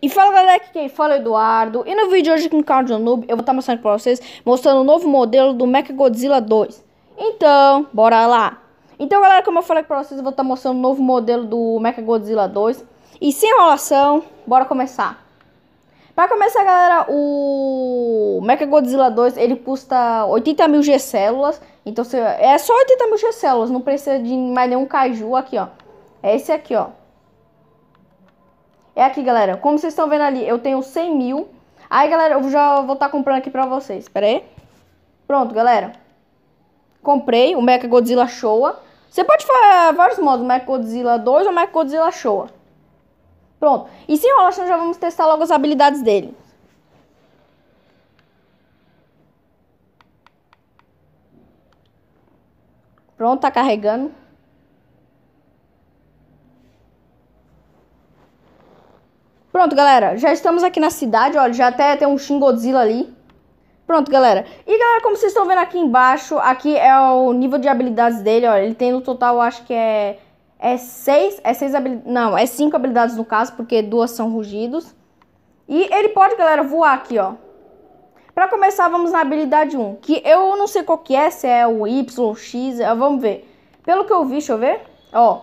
E fala galera, aqui quem fala é Eduardo E no vídeo de hoje com o canal Noob Eu vou estar tá mostrando pra vocês, mostrando o novo modelo do Mecha Godzilla 2 Então, bora lá Então galera, como eu falei pra vocês Eu vou estar tá mostrando o novo modelo do Mecha Godzilla 2 E sem enrolação, bora começar Pra começar galera, o Mecha Godzilla 2 Ele custa 80 mil G-células Então é só 80 mil G-células Não precisa de mais nenhum caju aqui ó É esse aqui ó é aqui, galera. Como vocês estão vendo ali, eu tenho 100 mil. Aí, galera, eu já vou estar tá comprando aqui pra vocês. Pera aí. Pronto, galera. Comprei o Mecha Godzilla Showa. Você pode fazer vários modos, Mecha Godzilla 2 ou Mecha Godzilla Showa. Pronto. E sem enrolação, já vamos testar logo as habilidades dele. Pronto, tá carregando. Pronto, galera, já estamos aqui na cidade, olha, já até tem um Shingodzilla ali. Pronto, galera. E, galera, como vocês estão vendo aqui embaixo, aqui é o nível de habilidades dele, olha. Ele tem no total, acho que é... É seis, é seis habilidades, não, é cinco habilidades no caso, porque duas são rugidos. E ele pode, galera, voar aqui, ó. Pra começar, vamos na habilidade 1, que eu não sei qual que é, se é o Y, X, é, vamos ver. Pelo que eu vi, deixa eu ver, ó.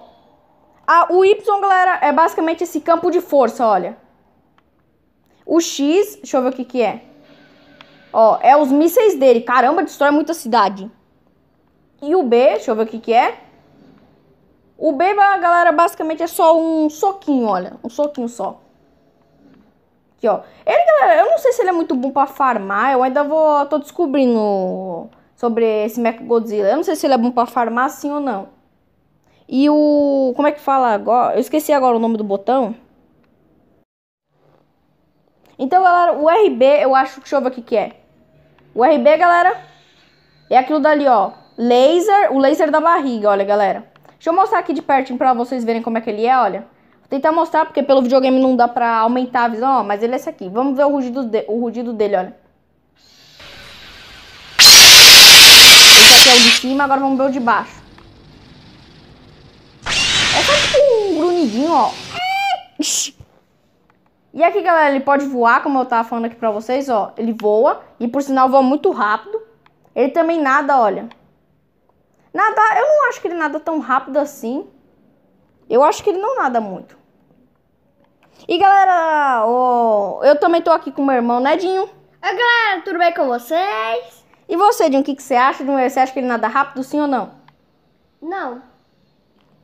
Ah, o Y, galera, é basicamente esse campo de força, olha. O X, deixa eu ver o que que é. Ó, é os mísseis dele. Caramba, destrói muita cidade. E o B, deixa eu ver o que que é. O B, galera, basicamente é só um soquinho, olha. Um soquinho só. Aqui, ó. Ele, galera, eu não sei se ele é muito bom pra farmar. Eu ainda vou... Tô descobrindo sobre esse Mech Godzilla. Eu não sei se ele é bom pra farmar, sim ou não. E o... Como é que fala agora? Eu esqueci agora o nome do botão. Então, galera, o RB, eu acho que deixa eu que, que é. O RB, galera, é aquilo dali, ó. Laser, o laser da barriga, olha, galera. Deixa eu mostrar aqui de pertinho pra vocês verem como é que ele é, olha. Vou tentar mostrar, porque pelo videogame não dá pra aumentar a visão, ó, mas ele é esse aqui. Vamos ver o rugido, de, o rugido dele, olha. Esse aqui é o de cima, agora vamos ver o de baixo. É só tipo um grunhidinho, ó. E aqui, galera, ele pode voar, como eu tava falando aqui pra vocês, ó. Ele voa, e por sinal voa muito rápido. Ele também nada, olha. Nada, eu não acho que ele nada tão rápido assim. Eu acho que ele não nada muito. E galera, oh, eu também tô aqui com meu irmão Nedinho. Oi galera, tudo bem com vocês? E você, Dinho, o que, que você acha? Você acha que ele nada rápido, sim ou não? Não.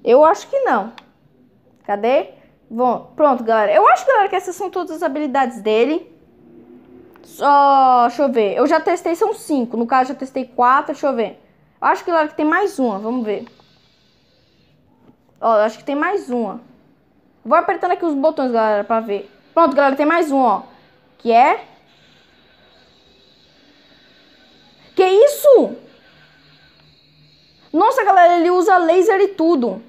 Eu acho que não. Cadê? Bom, pronto, galera. Eu acho, galera, que essas são todas as habilidades dele. Só, deixa eu ver. Eu já testei, são cinco. No caso, já testei quatro, deixa eu ver. Eu acho, galera, que tem mais uma, vamos ver. Ó, eu acho que tem mais uma. Vou apertando aqui os botões, galera, pra ver. Pronto, galera, tem mais um, ó. Que é... Que isso? Nossa, galera, ele usa laser e tudo.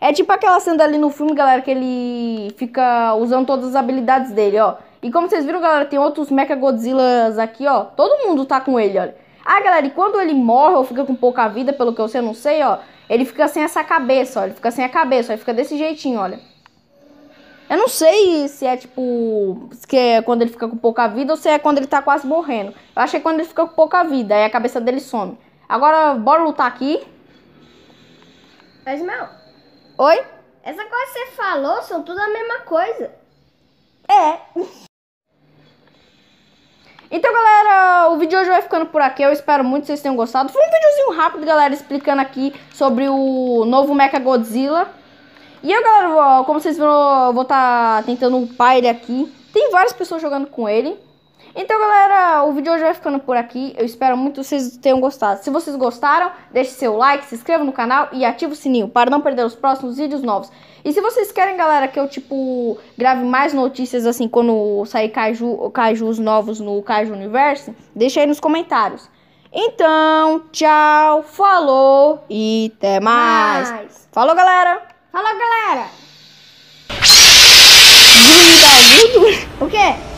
É tipo aquela cena ali no filme, galera, que ele fica usando todas as habilidades dele, ó. E como vocês viram, galera, tem outros Mecha Godzillas aqui, ó. Todo mundo tá com ele, olha. Ah, galera, e quando ele morre ou fica com pouca vida, pelo que eu sei, eu não sei, ó. Ele fica sem essa cabeça, ó. Ele fica sem a cabeça, ó. Ele fica desse jeitinho, olha. Eu não sei se é tipo. Se é quando ele fica com pouca vida ou se é quando ele tá quase morrendo. Eu achei é quando ele fica com pouca vida, aí a cabeça dele some. Agora, bora lutar aqui. Mas não. Oi? Essa coisa que você falou são tudo a mesma coisa. É. Então, galera, o vídeo hoje vai ficando por aqui. Eu espero muito que vocês tenham gostado. Foi um videozinho rápido, galera, explicando aqui sobre o novo Mecha Godzilla. E eu, galera, como vocês viram, eu vou estar tá tentando upar ele aqui. Tem várias pessoas jogando com ele. Então, galera, o vídeo hoje vai ficando por aqui. Eu espero muito que vocês tenham gostado. Se vocês gostaram, deixe seu like, se inscreva no canal e ative o sininho para não perder os próximos vídeos novos. E se vocês querem, galera, que eu, tipo, grave mais notícias, assim, quando sair caju, cajus novos no Caju Universo, deixa aí nos comentários. Então, tchau, falou e até mais. mais. Falou, galera. Falou, galera. Dúvida, dúvida. O quê?